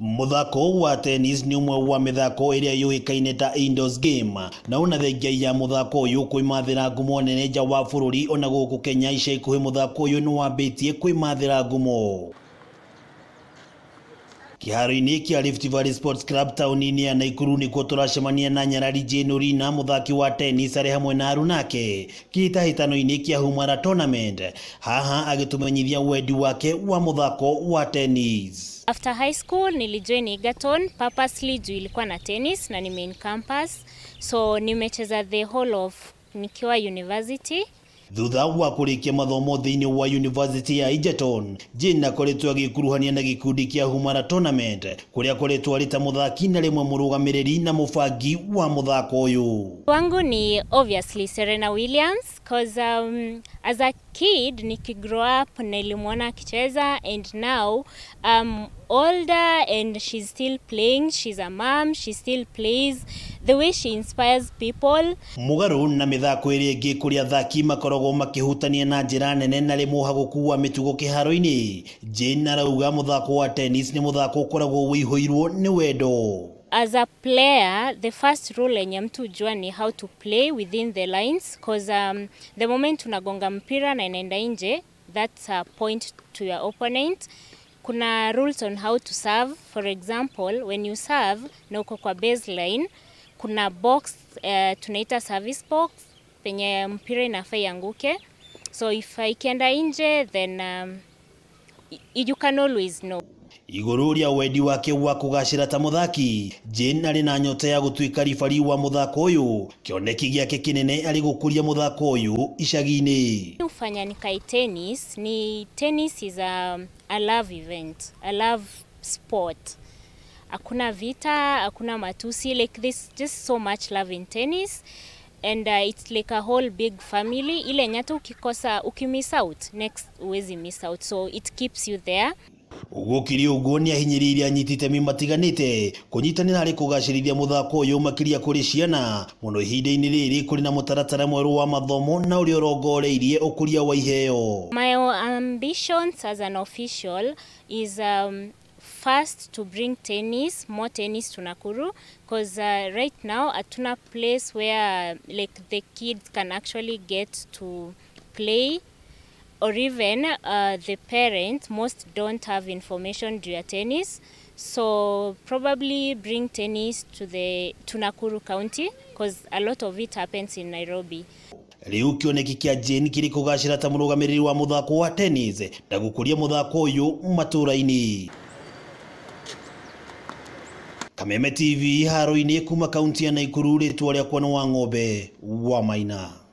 muthako wa tennis ni umwe wa mithako ĩrĩa yũĩkaine ta indoors game na ona thengia ya muthako ũyũ kwĩmathĩra ngumo nene nja wa bũrũri ona guku Kenya ica ikuhĩ muthako ũyũ nĩ wambĩtie kwĩmathĩra ngumo kiharoinä kä Rift Valley Sports Club taåni-inä ya naikuru ni kuo tå racemania na nyarari jane na må wa tenis arä hamwe na aru nake kä tahä tano-inä humara tournament haha agä wedi wake wa må wa tenis After high school nilijoin Egerton purposely juu ilikuwa na tennis na ni main campus so nimecheza the whole of nikiwa university thutha wa kurikia mathomo thiini wa university ya Egerton Jane akoretwo agikuruhania na gikundi kia humara Tournament kuria akoretwo arĩ ta muthaki na rĩmwe murugamiriri na mubangi wa muthako uyu wangu ni obviously Serena Williams because um, as a kid nikigrow up nilimwona akicheza and now um, older and she's still playing she's a mom she still plays the way she inspires people mugaru na mithako ĩrĩa ĩngĩ kũrĩa athaki makoragwo makĩhutania na njĩra nene na rĩmwe hagũkuua mĩtugo kĩharo-inĩ jane arauga mũthako wa tennis nĩ mũthako ũkoragwo wĩihũirwo ni wendo as a player the first rule yenye mtu ujua ni how to play within the lines cause um, the moment unagonga mpira na inaenda nje that's a point to your opponent kuna rules on how to serve for example when you serve na uko kwa baseline kuna box uh, tunaita service box penye mpira inafaa ianguke so if ikienda nje then um, you can always know iguru ria wendi wake wa kugacira ta muthaki Jane ari na nyota ya gutuika ribari wa muthako uyu kioneki giake kinene ari gukuria muthako uyu icagi-ini ufanya kai tennis ni tennis is a, a love event a love sport hakuna vita hakuna matusi like this just so much love in tennis and uh, it's like a whole big family ile nyata ukikosa ukimiss out next uwezi miss out so it keeps you there ugukiri uguo ni ahinyiriria anyiti itemi matiganite kunyitanira hari kugacirithia muthako uyu makiria kuri ciana muno ihinda-ini riri kuri na mutaratara mweru wa mathomo na uria urongoreirie ukuria wa iheo my ambitions as an official is um, first to bring tennis more tennis to Nakuru because uh, right now atuna place where like the kids can actually get to play or even uh, the parents, most don't have information due ya tennis. So probably bring tennis to the to Nakuru County because a lot of it happens in Nairobi. riu kioneki kia jeni kiri kugacira ta murugamiriri wa muthako wa tennis na gukuria muthako uyu matura-ini kameme tv haro-ini kuma kaunti ya naikuru ritwa riakwa ni wa ng'ombe wa maina